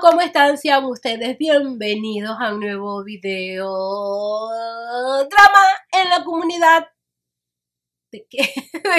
¿cómo están? Sean ustedes bienvenidos a un nuevo video drama en la comunidad de,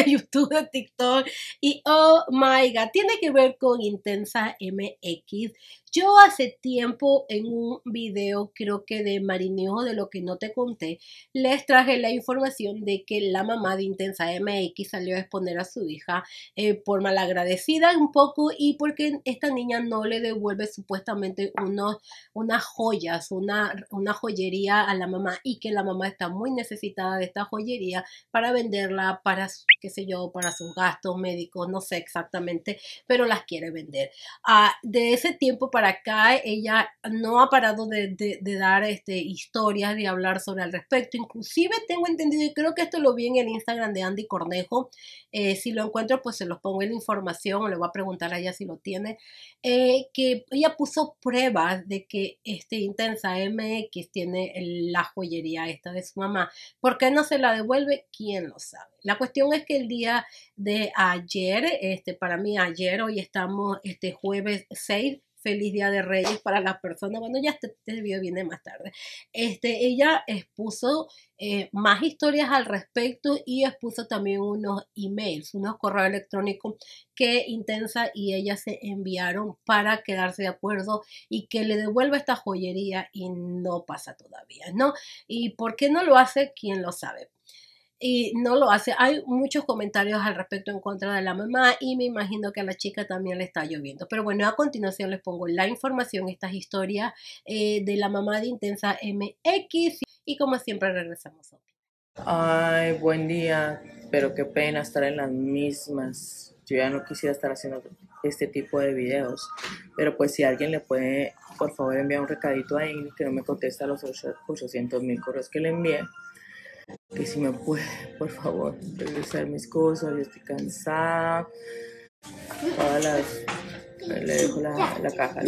YouTube, de TikTok. Y oh my god, tiene que ver con Intensa MX. Yo hace tiempo en un video, creo que de Marineo de lo que no te conté, les traje la información de que la mamá de Intensa MX salió a exponer a su hija eh, por malagradecida un poco y porque esta niña no le devuelve supuestamente unos, unas joyas, una, una joyería a la mamá y que la mamá está muy necesitada de esta joyería para venderla para, qué sé yo, para sus gastos médicos, no sé exactamente, pero las quiere vender. Ah, de ese tiempo para acá, ella no ha parado de, dar este, historias, de hablar sobre al respecto. Inclusive tengo entendido, y creo que esto lo vi en el Instagram de Andy Cornejo, eh, si lo encuentro, pues se los pongo en la información, le voy a preguntar a ella si lo tiene, eh, que ella puso pruebas de que este Intensa MX tiene la joyería esta de su mamá. ¿Por qué no se la devuelve? ¿Quién lo sabe? La cuestión es que el día de ayer, este, para mí ayer, hoy estamos este jueves 6, feliz día de Reyes para las personas. Bueno, ya este, video viene más tarde. Este, ella expuso eh, más historias al respecto y expuso también unos emails, unos correos electrónicos que Intensa y ella se enviaron para quedarse de acuerdo y que le devuelva esta joyería y no pasa todavía, ¿no? ¿Y por qué no lo hace? ¿Quién lo sabe? y no lo hace. Hay muchos comentarios al respecto en contra de la mamá y me imagino que a la chica también le está lloviendo. Pero bueno, a continuación les pongo la información, estas historias eh, de la mamá de Intensa MX y como siempre regresamos. Ay, buen día, pero qué pena estar en las mismas. Yo ya no quisiera estar haciendo este tipo de videos, pero pues si alguien le puede, por favor, enviar un recadito a él que no me contesta los 800 mil correos que le envié que si me puede, por favor, regresar mis cosas, yo estoy cansada. Todas las, le dejo la, caja.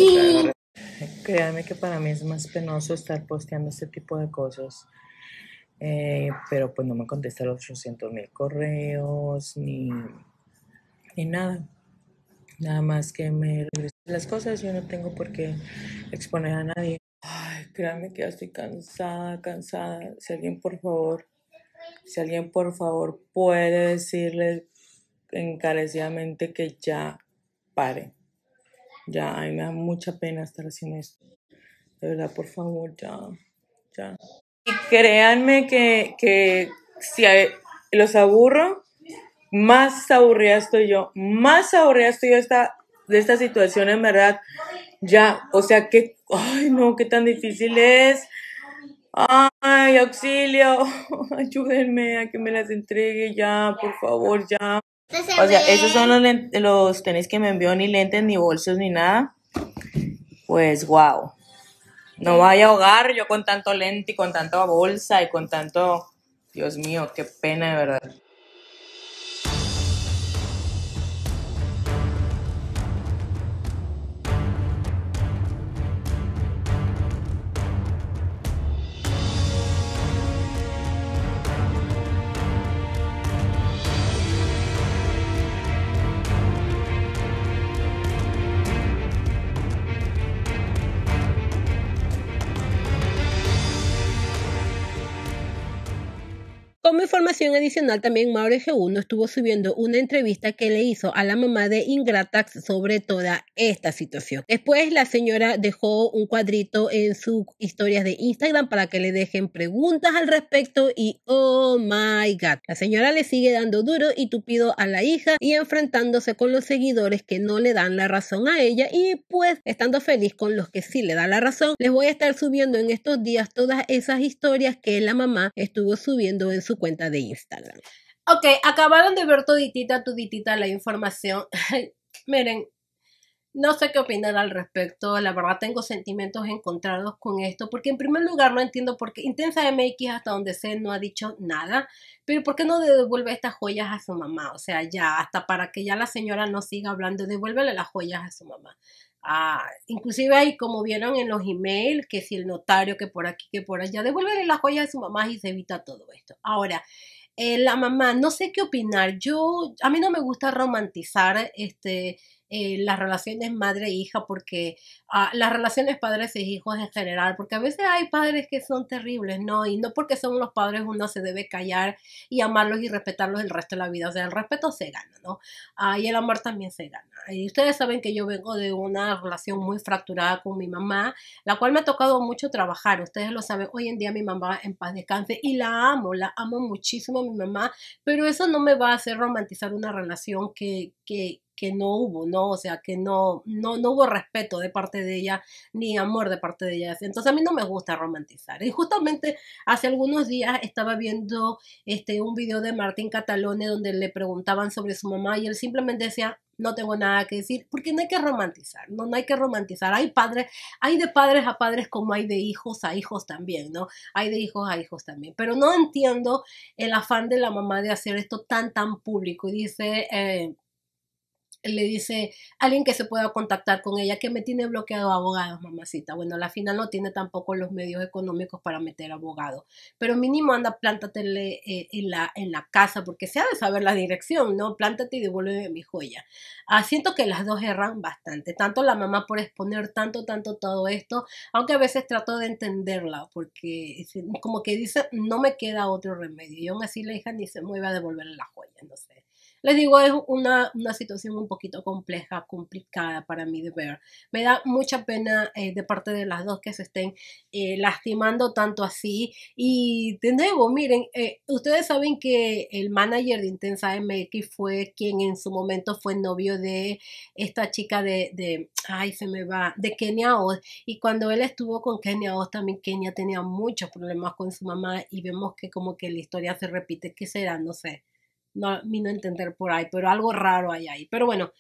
Créanme que para mí es más penoso estar posteando este tipo de cosas. Eh, pero pues no me contesta los 800 mil correos ni, ni nada. Nada más que me regresen las cosas, yo no tengo por qué exponer a nadie. Ay, créanme que ya estoy cansada, cansada. Si alguien por favor si alguien por favor puede decirle encarecidamente que ya pare. Ya, a me da mucha pena estar haciendo esto. De verdad, por favor, ya, ya. Y créanme que, que si los aburro, más aburrida estoy yo, más aburrida estoy yo de esta situación, en verdad. Ya, o sea, que, ay, no, qué tan difícil es. Ay, auxilio, ayúdenme a que me las entregue ya, por favor, ya. O sea, esos son los, los que me envió, ni lentes, ni bolsos, ni nada. Pues, wow. No vaya a ahogar yo con tanto lente y con tanta bolsa y con tanto... Dios mío, qué pena de verdad. Como información adicional, también Mauro G1 estuvo subiendo una entrevista que le hizo a la mamá de Ingratax sobre toda esta situación. Después, la señora dejó un cuadrito en sus historias de Instagram para que le dejen preguntas al respecto y oh my god, la señora le sigue dando duro y tupido a la hija y enfrentándose con los seguidores que no le dan la razón a ella y pues estando feliz con los que sí le dan la razón, les voy a estar subiendo en estos días todas esas historias que la mamá estuvo subiendo en su cuenta de Instagram. Ok, acabaron de ver toditita, toditita la información. Miren, no sé qué opinar al respecto. La verdad tengo sentimientos encontrados con esto, porque en primer lugar no entiendo por qué Intensa MX hasta donde sé no ha dicho nada, pero ¿por qué no devuelve estas joyas a su mamá? O sea, ya hasta para que ya la señora no siga hablando, devuélvele las joyas a su mamá. Ah, inclusive ahí como vieron en los emails, que si el notario, que por aquí, que por allá, devuélvele las joyas de su mamá y se evita todo esto. Ahora, eh, la mamá, no sé qué opinar. Yo, a mí no me gusta romantizar este, eh, las relaciones madre-hija, porque ah, las relaciones padres e hijos en general, porque a veces hay padres que son terribles, ¿no? Y no porque son los padres uno se debe callar y amarlos y respetarlos el resto de la vida. O sea, el respeto se gana, ¿no? Ah, y el amor también se gana. Y ustedes saben que yo vengo de una relación muy fracturada con mi mamá, la cual me ha tocado mucho trabajar. Ustedes lo saben, hoy en día mi mamá en paz descanse y la amo, la amo muchísimo a mi mamá, pero eso no me va a hacer romantizar una relación que, que, que no hubo, ¿no? O sea, que no, no, hubo respeto de parte de ella, ni amor de parte de ella. Entonces a mí no me gusta romantizar. Y justamente hace algunos días estaba viendo este, un video de Martín Catalone donde le preguntaban sobre su mamá y él simplemente decía, no tengo nada que decir, porque no hay que romantizar, no, no hay que romantizar. Hay padres, hay de padres a padres como hay de hijos a hijos también, ¿no? Hay de hijos a hijos también. Pero no entiendo el afán de la mamá de hacer esto tan, tan público. Y dice, eh, le dice alguien que se pueda contactar con ella, que me tiene bloqueado abogados, mamacita. Bueno, la final no tiene tampoco los medios económicos para meter abogado pero mínimo anda, plántatele eh, en, la, en la casa, porque se ha de saber la dirección, ¿no? Plántate y devuelve mi joya. Ah, siento que las dos erran bastante, tanto la mamá por exponer tanto, tanto todo esto, aunque a veces trato de entenderla, porque como que dice, no me queda otro remedio, y aún así la hija ni se mueve a devolverle la joya, no sé. Les digo, es una, una, situación un poquito compleja, complicada para mí de ver. Me da mucha pena eh, de parte de las dos que se estén eh, lastimando tanto así. Y de nuevo, miren, eh, ustedes saben que el manager de Intensa MX fue quien en su momento fue novio de esta chica de, de ay, se me va, de Kenia Oz. Y cuando él estuvo con Kenia Oz, también Kenia tenía muchos problemas con su mamá y vemos que como que la historia se repite, que será, no sé no entender por ahí, pero algo raro hay ahí. Pero bueno,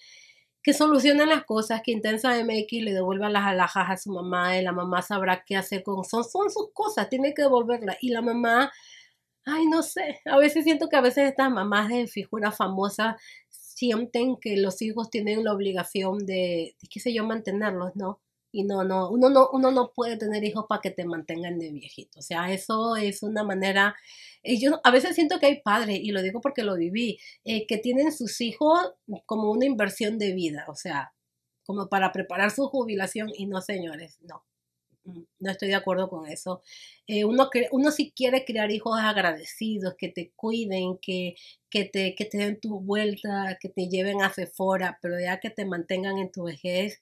que solucionen las cosas, que Intensa MX le devuelva las alhajas a su mamá, y la mamá sabrá qué hacer con son, son sus cosas, tiene que devolverlas. Y la mamá, ay, no sé, a veces siento que a veces estas mamás de figura famosa sienten que los hijos tienen la obligación de, de qué sé yo, mantenerlos, ¿no? Y no, no, uno no, uno no puede tener hijos para que te mantengan de viejito. O sea, eso es una manera. Eh, yo a veces siento que hay padres, y lo digo porque lo viví, eh, que tienen sus hijos como una inversión de vida, o sea, como para preparar su jubilación. Y no, señores, no. Mm, no estoy de acuerdo con eso. Eh, uno, uno si quiere criar hijos agradecidos, que te cuiden, que, que, te, que te den tu vuelta, que te lleven hacia fuera pero ya que te mantengan en tu vejez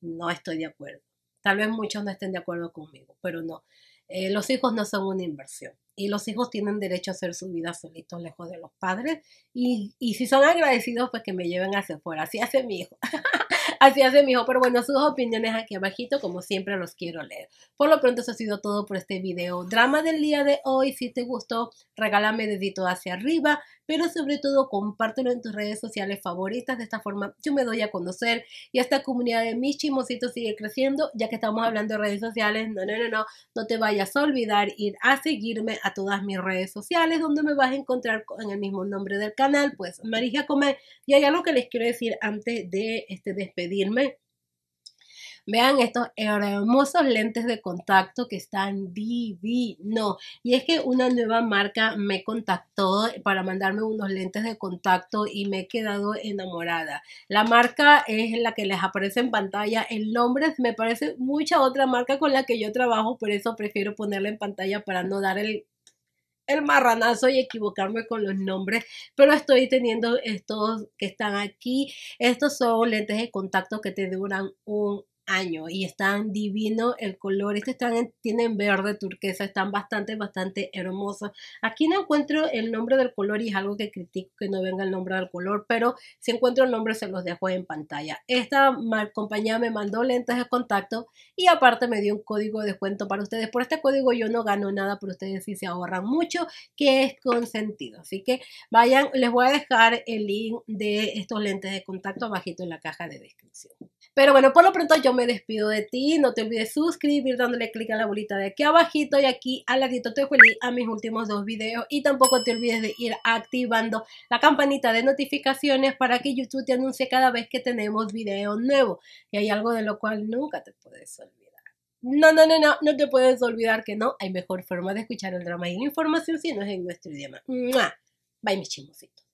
no estoy de acuerdo. Tal vez muchos no estén de acuerdo conmigo, pero no. Eh, los hijos no son una inversión y los hijos tienen derecho a hacer su vida solitos, lejos de los padres. Y, y si son agradecidos, pues que me lleven hacia afuera. Así hace mi hijo. Así hace mi hijo. Pero bueno, sus opiniones aquí abajito, como siempre, los quiero leer. Por lo pronto, eso ha sido todo por este video. Drama del día de hoy. Si te gustó, regálame dedito hacia arriba pero sobre todo compártelo en tus redes sociales favoritas. De esta forma yo me doy a conocer y esta comunidad de mis chimositos sigue creciendo, ya que estamos hablando de redes sociales. No, no, no, no, no te vayas a olvidar ir a seguirme a todas mis redes sociales, donde me vas a encontrar en el mismo nombre del canal, pues Marija Comer. Y hay algo que les quiero decir antes de este, despedirme Vean estos hermosos lentes de contacto que están divino Y es que una nueva marca me contactó para mandarme unos lentes de contacto y me he quedado enamorada. La marca es la que les aparece en pantalla. El nombre me parece mucha otra marca con la que yo trabajo, por eso prefiero ponerla en pantalla para no dar el el marranazo y equivocarme con los nombres, pero estoy teniendo estos que están aquí. Estos son lentes de contacto que te duran un año y están divino el color. Este están tienen verde turquesa, están bastante, bastante hermosos. Aquí no encuentro el nombre del color y es algo que critico que no venga el nombre del color, pero si encuentro el nombre se los dejo en pantalla. Esta compañía me mandó lentes de contacto y aparte me dio un código de descuento para ustedes. Por este código yo no gano nada, pero ustedes sí se ahorran mucho, que es consentido. Así que vayan, les voy a dejar el link de estos lentes de contacto abajito en la caja de descripción. Pero bueno, por lo pronto yo me despido de ti. No te olvides suscribir dándole clic a la bolita de aquí abajito y aquí al ladito te juelí a mis últimos dos videos. Y tampoco te olvides de ir activando la campanita de notificaciones para que YouTube te anuncie cada vez que tenemos videos nuevos. Y hay algo de lo cual nunca te puedes olvidar. No, no, no, no, no te puedes olvidar que no hay mejor forma de escuchar el drama y la información si no es en nuestro idioma. Bye, mis chimositos.